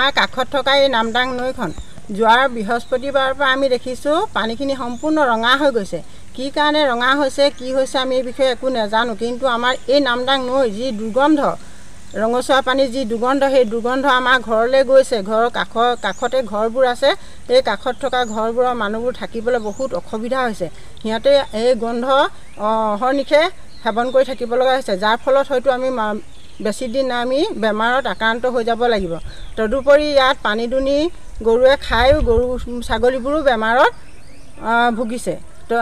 আমাৰ কাষত থকা এই নামদাং নৈখন যোৱাৰ বৃহস্পতিবাৰৰ পৰা আমি দেখিছোঁ পানীখিনি সম্পূৰ্ণ ৰঙা হৈ গৈছে কি কাৰণে ৰঙা হৈছে কি হৈছে আমি এই বিষয়ে একো নাজানো কিন্তু আমাৰ এই নামদাং নৈ যি দুৰ্গন্ধ ৰঙচুৱা পানী যি দুৰ্গন্ধ সেই দুৰ্গন্ধ আমাৰ ঘৰলৈ গৈছে ঘৰৰ কাষৰ কাষতে ঘৰবোৰ আছে সেই কাষত থকা ঘৰবোৰৰ মানুহবোৰ থাকিবলৈ বহুত অসুবিধা হৈছে সিহঁতে এই গোন্ধ অহৰ্নিশে সেৱন কৰি থাকিব লগা হৈছে যাৰ ফলত হয়তো আমি বেছিদিন আমি বেমাৰত আক্ৰান্ত হৈ যাব লাগিব তদুপৰি ইয়াত পানী দুনি গৰুৱে খায়ো গৰু ছাগলীবোৰো বেমাৰত ভুগিছে তো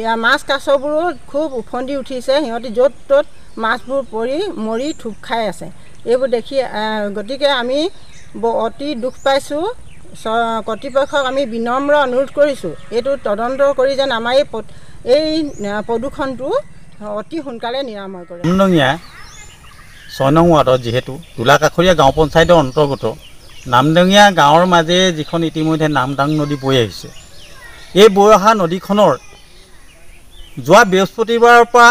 ইয়াৰ মাছ কাছবোৰো খুব ওফন্দি উঠিছে সিহঁতি য'ত ত'ত মাছবোৰ পৰি মৰি থোপ খাই আছে এইবোৰ দেখি গতিকে আমি অতি দুখ পাইছোঁ চ কৰ্তৃপক্ষক আমি বিনম্ৰ অনুৰোধ কৰিছোঁ এইটো তদন্ত কৰি যেন আমাৰ এই প এই প্ৰদূষণটো অতি সোনকালে নিৰাময় কৰে ছয় নং ৱাৰ্ডত যিহেতু তোলাকাষৰীয়া গাঁও পঞ্চায়তৰ অন্তৰ্গত নামডঙীয়া গাঁৱৰ মাজেৰে যিখন ইতিমধ্যে নামডাং নদী বৈ আহিছে এই বৈ অহা নদীখনৰ যোৱা বৃহস্পতিবাৰৰ পৰা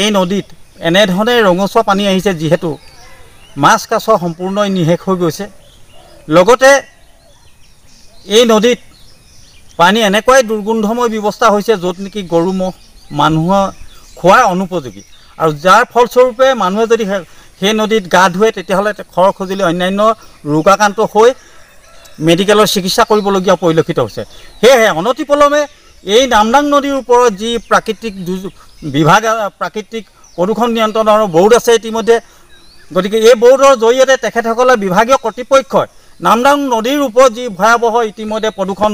এই নদীত এনেধৰণে ৰঙচুৱা পানী আহিছে যিহেতু মাছ কাছ সম্পূৰ্ণই নিশেষ হৈ গৈছে লগতে এই নদীত পানী এনেকুৱাই দুৰ্গন্ধময় ব্যৱস্থা হৈছে য'ত নেকি গৰু ম'হ মানুহৰ খোৱাৰ অনুপযোগী আৰু যাৰ ফলস্বৰূপে মানুহে যদি সেই নদীত গা ধুৱে তেতিয়াহ'লে খৰ খজুলি অন্যান্য ৰোগাক্ৰান্ত হৈ মেডিকেলৰ চিকিৎসা কৰিবলগীয়া পৰিলক্ষিত হৈছে সেয়েহে অনতিপলমে এই নামদাং নদীৰ ওপৰত যি প্ৰাকৃতিক দুৰ্যোগ বিভাগ প্ৰাকৃতিক প্ৰদূষণ নিয়ন্ত্ৰণৰ আৰু বৰ্ড আছে ইতিমধ্যে গতিকে এই বৰ্ডৰ জৰিয়তে তেখেতসকলে বিভাগীয় কৰ্তৃপক্ষই নামদাং নদীৰ ওপৰত যি ভয়াৱহ ইতিমধ্যে প্ৰদূষণ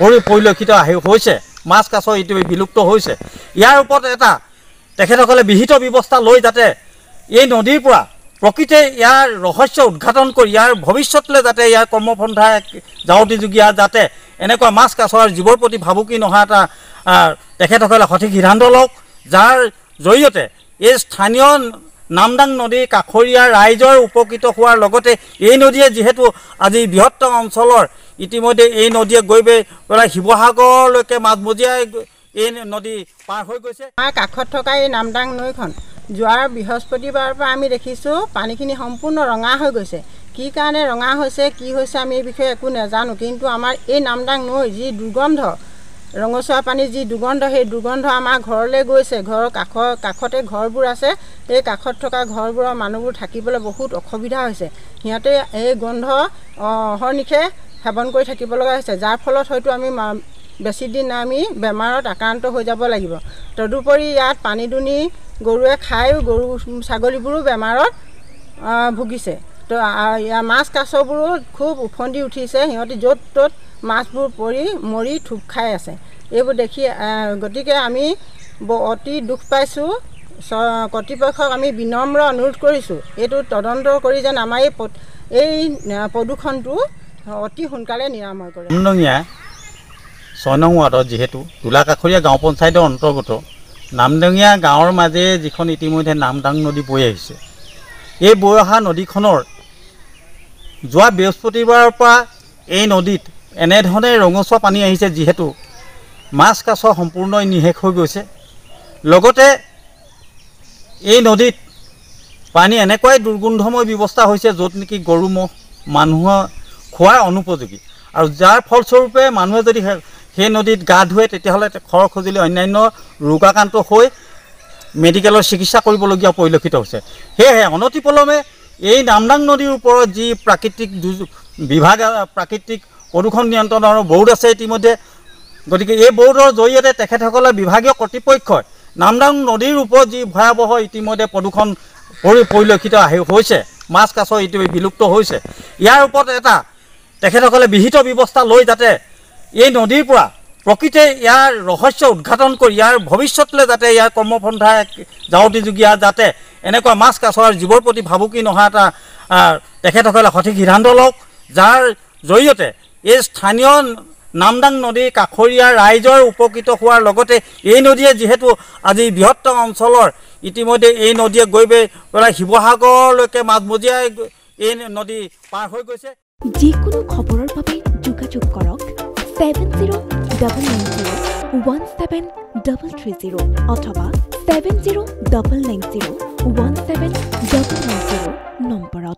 পৰি পৰিলক্ষিত আহি হৈছে মাছ কাছ ইতিমধ্যে বিলুপ্ত হৈছে ইয়াৰ ওপৰত এটা তেখেতসকলে বিহিত ব্যৱস্থা লৈ যাতে এই নদীৰ পৰা প্ৰকৃতে ইয়াৰ ৰহস্য উদঘাটন কৰি ইয়াৰ ভৱিষ্যতলৈ যাতে ইয়াৰ কৰ্মপন্থা যাৱতীযোগীয়া যাতে এনেকুৱা মাছ কাছৰ জীৱৰ প্ৰতি ভাবুকি নহা এটা তেখেতসকলে সঠিক সিদ্ধান্ত লওক যাৰ জৰিয়তে এই স্থানীয় নামদাং নদীৰ কাষৰীয়া ৰাইজৰ উপকৃত হোৱাৰ লগতে এই নদীয়ে যিহেতু আজি বৃহত্তম অঞ্চলৰ ইতিমধ্যে এই নদীয়ে গৈ পেলাই শিৱসাগৰলৈকে মাজমজিয়াই এই নদী পাৰ হৈ গৈছে আমাৰ কাষত থকা এই নামদাং নৈখন যোৱাৰ বৃহস্পতিবাৰৰ পৰা আমি দেখিছোঁ পানীখিনি সম্পূৰ্ণ ৰঙা হৈ গৈছে কি কাৰণে ৰঙা হৈছে কি হৈছে আমি এই বিষয়ে একো নাজানো কিন্তু আমাৰ এই নামডাং নৈ যি দুৰ্গন্ধ ৰঙচুৱা পানী যি দুৰ্গন্ধ সেই দুৰ্গন্ধ আমাৰ ঘৰলৈ গৈছে ঘৰৰ কাষৰ কাষতে ঘৰবোৰ আছে এই কাষত থকা ঘৰবোৰৰ মানুহবোৰ থাকিবলৈ বহুত অসুবিধা হৈছে সিহঁতে এই গোন্ধ অহৰ্নিশে সেৱন কৰি থাকিব লগা হৈছে যাৰ ফলত হয়তো আমি বেছিদিন আমি বেমাৰত আক্ৰান্ত হৈ যাব লাগিব তদুপৰি ইয়াত পানী দুনি গৰুৱে খায়ো গৰু ছাগলীবোৰো বেমাৰত ভুগিছে তো ইয়াৰ মাছ কাছবোৰো খুব উফন্দি উঠিছে সিহঁতি য'ত ত'ত মাছবোৰ পৰি মৰি থোপ খাই আছে এইবোৰ দেখি গতিকে আমি অতি দুখ পাইছোঁ কৰ্তৃপক্ষক আমি বিনম্ৰ অনুৰোধ কৰিছোঁ এইটো তদন্ত কৰি যেন আমাৰ এই এই প্ৰদূষণটো অতি সোনকালে নিৰাময় কৰে ছয় নং ৱাৰ্ডত যিহেতু তোলা কাষৰীয়া গাঁও পঞ্চায়তৰ অন্তৰ্গত নামডঙীয়া গাঁৱৰ মাজেৰে যিখন ইতিমধ্যে নামদাং নদী বৈ আহিছে এই বৈ অহা নদীখনৰ যোৱা বৃহস্পতিবাৰৰ পৰা এই নদীত এনেধৰণে ৰঙচুৱা পানী আহিছে যিহেতু মাছ কাছ সম্পূৰ্ণই নিশেষ হৈ গৈছে লগতে এই নদীত পানী এনেকুৱাই দুৰ্গন্ধময় ব্যৱস্থা হৈছে য'ত নেকি গৰু ম'হ মানুহৰ খোৱাৰ অনুপযোগী আৰু যাৰ ফলস্বৰূপে মানুহে যদি সেই নদীত গা ধুৱে তেতিয়াহ'লে খৰ খজুলি অন্যান্য ৰোগাক্ৰান্ত হৈ মেডিকেলৰ চিকিৎসা কৰিবলগীয়া পৰিলক্ষিত হৈছে সেয়েহে অনতিপলমে এই নামদাং নদীৰ ওপৰত যি প্ৰাকৃতিক দুৰ্যোগ বিভাগ প্ৰাকৃতিক প্ৰদূষণ নিয়ন্ত্ৰণৰ আৰু বৰ্ড আছে ইতিমধ্যে গতিকে এই বৰ্ডৰ জৰিয়তে তেখেতসকলে বিভাগীয় কৰ্তৃপক্ষই নামদাং নদীৰ ওপৰত যি ভয়াৱহ ইতিমধ্যে প্ৰদূষণ পৰি পৰিলক্ষিত আহি হৈছে মাছ কাছ ইতিমধ্যে বিলুপ্ত হৈছে ইয়াৰ ওপৰত এটা তেখেতসকলে বিহিত ব্যৱস্থা লৈ যাতে এই নদীৰ পৰা প্ৰকৃতে ইয়াৰ ৰহস্য উদঘাটন কৰি ইয়াৰ ভৱিষ্যতলৈ যাতে ইয়াৰ কৰ্মপন্থা যাৱতীযোগীয়া যাতে এনেকুৱা মাছ কাছৰ জীৱৰ প্ৰতি ভাবুকি নহা এটা তেখেতসকলে সঠিক সিদ্ধান্ত লওক যাৰ জৰিয়তে এই স্থানীয় নামদাং নদীৰ কাষৰীয়া ৰাইজৰ উপকৃত হোৱাৰ লগতে এই নদীয়ে যিহেতু আজি বৃহত্তম অঞ্চলৰ ইতিমধ্যে এই নদীয়ে গৈ পেলাই শিৱসাগৰলৈকে মাজমজিয়াই এই নদী পাৰ হৈ গৈছে যিকোনো খবৰৰ বাবে যোগাযোগ কৰক seven zero' double nine zero' one seven double three zero' অথবা seven zero' double nine zero' one seven double nine zero' নম্বৰত